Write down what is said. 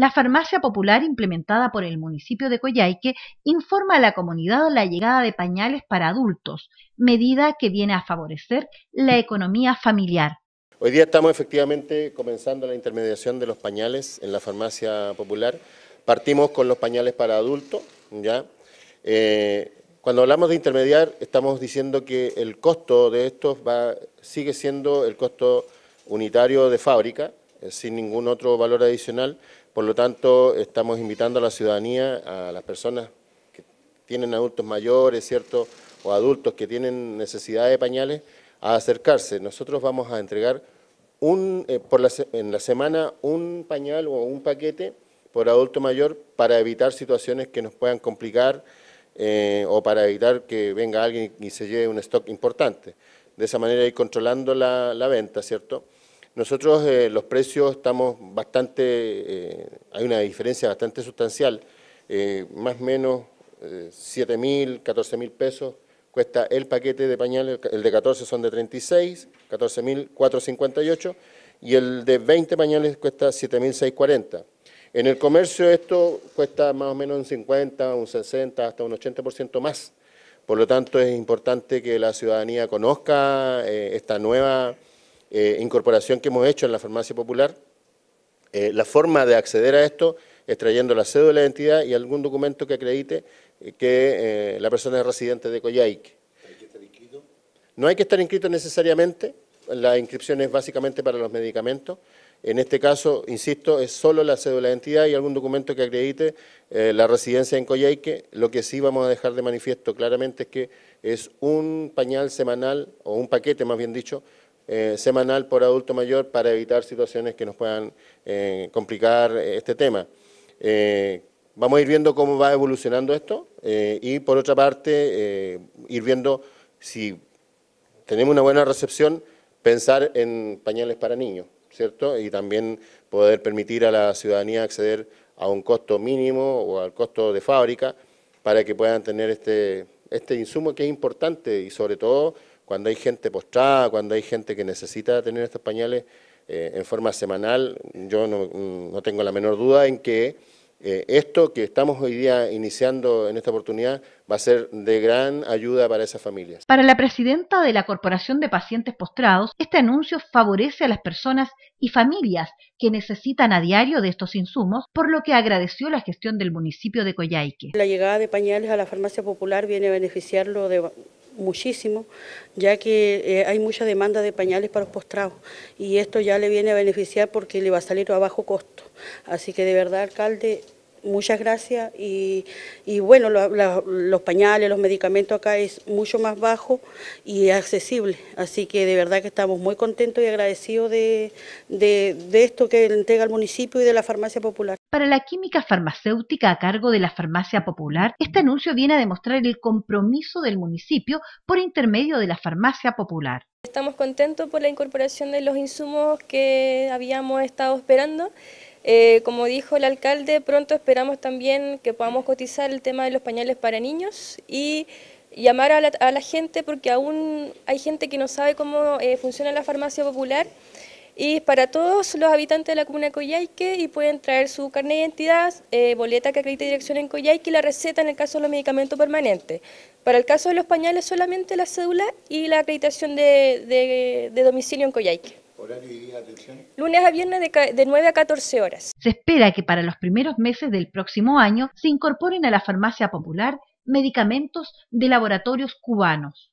La farmacia popular implementada por el municipio de Coyhaique informa a la comunidad la llegada de pañales para adultos, medida que viene a favorecer la economía familiar. Hoy día estamos efectivamente comenzando la intermediación de los pañales en la farmacia popular. Partimos con los pañales para adultos, ¿ya? Eh, cuando hablamos de intermediar, estamos diciendo que el costo de estos sigue siendo el costo unitario de fábrica, eh, sin ningún otro valor adicional, por lo tanto, estamos invitando a la ciudadanía, a las personas que tienen adultos mayores, ¿cierto? O adultos que tienen necesidad de pañales, a acercarse. Nosotros vamos a entregar eh, en la semana un pañal o un paquete por adulto mayor para evitar situaciones que nos puedan complicar eh, o para evitar que venga alguien y se lleve un stock importante. De esa manera ir controlando la venta, ¿cierto? Nosotros eh, los precios estamos bastante, eh, hay una diferencia bastante sustancial, eh, más o menos 7 mil, 14 pesos cuesta el paquete de pañales, el de 14 son de 36, 14 458 y el de 20 pañales cuesta 7.640. En el comercio esto cuesta más o menos un 50, un 60, hasta un 80% más. Por lo tanto, es importante que la ciudadanía conozca esta nueva eh, incorporación que hemos hecho en la farmacia popular. Eh, la forma de acceder a esto es trayendo la cédula de identidad y algún documento que acredite eh, que la persona es residente de Coyhaique. ¿Hay que estar inscrito? No hay que estar inscrito necesariamente, la inscripción es básicamente para los medicamentos. En este caso, insisto, es solo la cédula de identidad y algún documento que acredite la residencia en Coyhaique. Lo que sí vamos a dejar de manifiesto claramente es que es un pañal semanal, o un paquete más bien dicho, eh, semanal por adulto mayor para evitar situaciones que nos puedan eh, complicar eh, este tema. vamos a ir viendo cómo va evolucionando esto y por otra parte ir viendo si tenemos una buena recepción, pensar en pañales para niños, ¿cierto? Y también poder permitir a la ciudadanía acceder a un costo mínimo o al costo de fábrica para que puedan tener este, este insumo que es importante y sobre todo cuando hay gente postrada, cuando hay gente que necesita tener estos pañales eh, en forma semanal, yo mm, no, tengo la menor duda en que eh, esto que estamos hoy día iniciando en esta oportunidad va a ser de gran ayuda para esas familias. Para la presidenta de la Corporación de Pacientes Postrados, este anuncio favorece a las personas y familias que necesitan a diario de estos insumos, por lo que agradeció la gestión del municipio de Coyhaique. La llegada de pañales a la farmacia popular viene a beneficiarlo de muchísimo, ya que eh, hay mucha demanda de pañales para los postrados y esto ya le viene a beneficiar porque le va a salir a bajo costo. Así que de verdad, alcalde, muchas gracias y, bueno, los pañales, los medicamentos acá es mucho más bajo y accesible, así que de verdad que estamos muy contentos y agradecidos de, de esto que entrega el municipio y de la farmacia popular para la química farmacéutica a cargo de la Farmacia Popular, este anuncio viene a demostrar el compromiso del municipio por intermedio de la Farmacia Popular. Estamos contentos por la incorporación de los insumos que habíamos estado esperando. Eh, como dijo el alcalde, pronto esperamos también que podamos cotizar el tema de los pañales para niños y llamar a la, gente porque aún hay gente que no sabe cómo eh, funciona la farmacia popular y para todos los habitantes de la comuna de Coyhaique y pueden traer su carnet de identidad, eh, boleta que acredite dirección en Coyhaique y la receta en el caso de los medicamentos permanentes. Para el caso de los pañales solamente la cédula y la acreditación de, domicilio en Coyhaique. ¿Horario y día de atención? Lunes a viernes de 9 a 14 horas. Se espera que para los primeros meses del próximo año se incorporen a la farmacia popular medicamentos de laboratorios cubanos.